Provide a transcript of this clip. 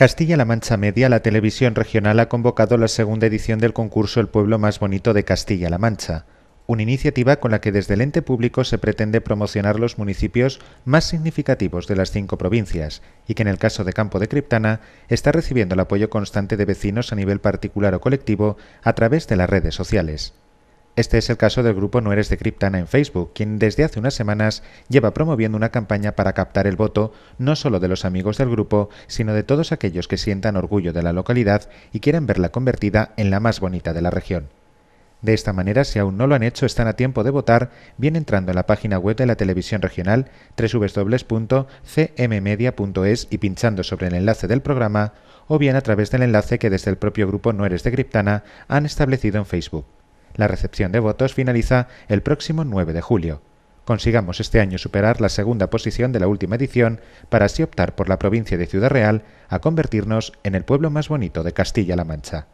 Castilla-La Mancha Media, la televisión regional ha convocado la segunda edición del concurso El pueblo más bonito de Castilla-La Mancha, una iniciativa con la que desde el ente público se pretende promocionar los municipios más significativos de las cinco provincias y que en el caso de Campo de Criptana está recibiendo el apoyo constante de vecinos a nivel particular o colectivo a través de las redes sociales. Este es el caso del grupo No Eres de Criptana en Facebook, quien desde hace unas semanas lleva promoviendo una campaña para captar el voto no solo de los amigos del grupo, sino de todos aquellos que sientan orgullo de la localidad y quieren verla convertida en la más bonita de la región. De esta manera, si aún no lo han hecho, están a tiempo de votar bien entrando en la página web de la televisión regional www.cmmedia.es y pinchando sobre el enlace del programa o bien a través del enlace que desde el propio grupo No Eres de Criptana han establecido en Facebook. La recepción de votos finaliza el próximo 9 de julio. Consigamos este año superar la segunda posición de la última edición para así optar por la provincia de Ciudad Real a convertirnos en el pueblo más bonito de Castilla-La Mancha.